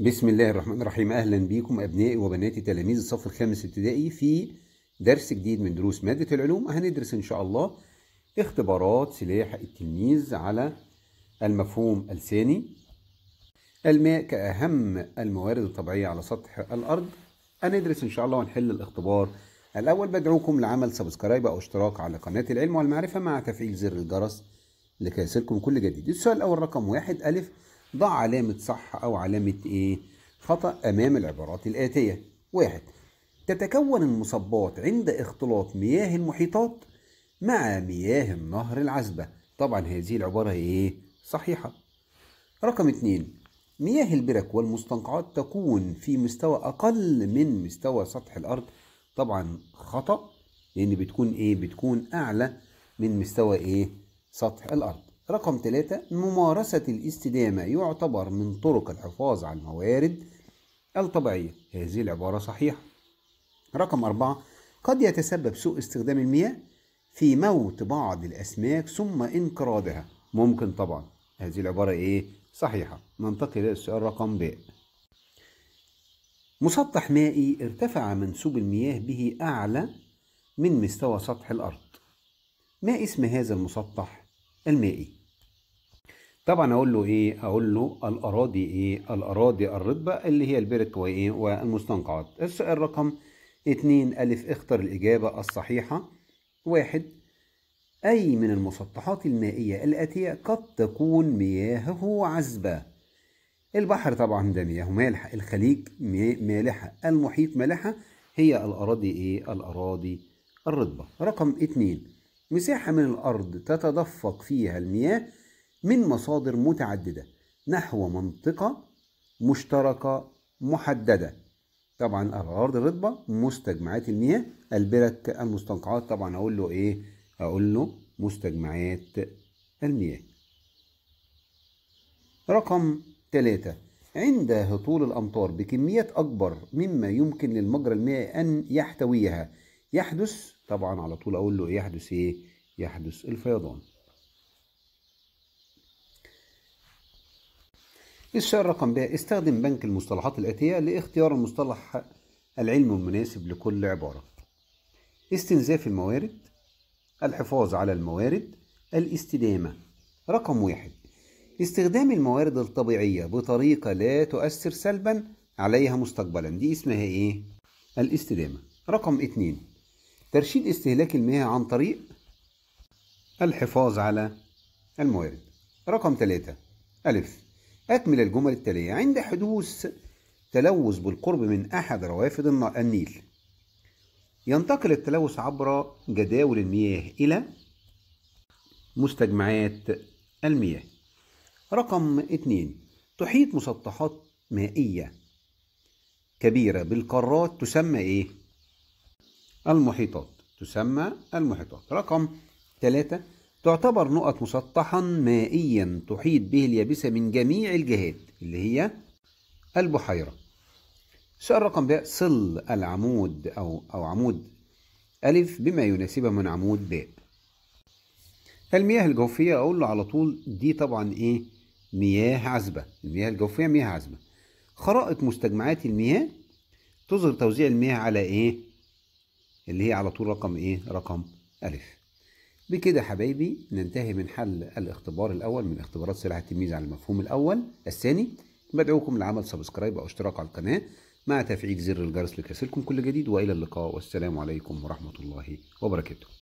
بسم الله الرحمن الرحيم اهلا بيكم ابنائي وبناتي تلاميذ الصف الخامس ابتدائي في درس جديد من دروس ماده العلوم هندرس ان شاء الله اختبارات سلاح التلميذ على المفهوم الثاني الماء كاهم الموارد الطبيعيه على سطح الارض هندرس ان شاء الله ونحل الاختبار الاول بدعوكم لعمل سبسكرايب او اشتراك على قناه العلم والمعرفه مع تفعيل زر الجرس لكي يصلكم كل جديد السؤال الاول رقم واحد الف ضع علامة صح أو علامة إيه؟ خطأ أمام العبارات الآتية واحد تتكون المصبات عند اختلاط مياه المحيطات مع مياه النهر العذبة طبعا هذه العبارة إيه؟ صحيحة رقم اتنين مياه البرك والمستنقعات تكون في مستوى أقل من مستوى سطح الأرض طبعا خطأ لأن بتكون إيه؟ بتكون أعلى من مستوى إيه؟ سطح الأرض رقم ثلاثة ممارسة الاستدامة يعتبر من طرق الحفاظ على الموارد الطبيعية هذه العبارة صحيحة رقم أربعة قد يتسبب سوء استخدام المياه في موت بعض الأسماك ثم انقراضها ممكن طبعا هذه العبارة إيه؟ صحيحة ننتقل إلى السؤال رقم ب مسطح مائي ارتفع منسوب المياه به أعلى من مستوى سطح الأرض ما اسم هذا المسطح؟ المائي طبعا اقول له ايه اقول له الاراضي ايه الاراضي الرطبه اللي هي البرك وايه والمستنقعات السؤال رقم اتنين الف اختر الاجابه الصحيحه واحد اي من المسطحات المائيه الاتيه قد تكون مياهه عذبه البحر طبعا ده مياهه مالحه الخليج مالحه المحيط مالحه هي الاراضي ايه الاراضي الرطبه رقم اتنين مساحة من الأرض تتدفق فيها المياه من مصادر متعددة نحو منطقة مشتركة محددة طبعا الأرض الرطبة مستجمعات المياه البرك المستنقعات طبعا أقول له إيه؟ أقول له مستجمعات المياه رقم ثلاثة عند هطول الأمطار بكميات أكبر مما يمكن للمجرى المائي أن يحتويها يحدث طبعا على طول اقول له إيه يحدث ايه يحدث الفيضان السؤال رقم ب استخدم بنك المصطلحات الآتية لاختيار المصطلح العلمي المناسب لكل عبارة استنزاف الموارد الحفاظ على الموارد الاستدامة رقم واحد استخدام الموارد الطبيعية بطريقة لا تؤثر سلبا عليها مستقبلا دي اسمها ايه؟ الاستدامة رقم اتنين ترشيد استهلاك المياه عن طريق الحفاظ على الموارد رقم ثلاثة ألف أكمل الجمل التالية عند حدوث تلوث بالقرب من أحد روافد النيل ينتقل التلوث عبر جداول المياه إلى مستجمعات المياه رقم اثنين تحيط مسطحات مائية كبيرة بالقارات تسمى إيه؟ المحيطات تسمى المحيطات رقم ثلاثة تعتبر نقط مسطحا مائيا تحيط به اليابسة من جميع الجهات اللي هي البحيرة السؤال رقم ب صل العمود أو أو عمود ألف بما يناسبه من عمود ب المياه الجوفية أقول له على طول دي طبعا إيه مياه عذبة المياه الجوفية مياه عذبة خرائط مستجمعات المياه تظهر توزيع المياه على إيه اللي هي على طول رقم ايه رقم الف بكده حبايبي ننتهي من حل الاختبار الاول من اختبارات سلاح التمييز على المفهوم الاول الثاني بدعوكم لعمل سبسكرايب او اشتراك على القناه مع تفعيل زر الجرس لكرسلكم كل جديد والى اللقاء والسلام عليكم ورحمه الله وبركاته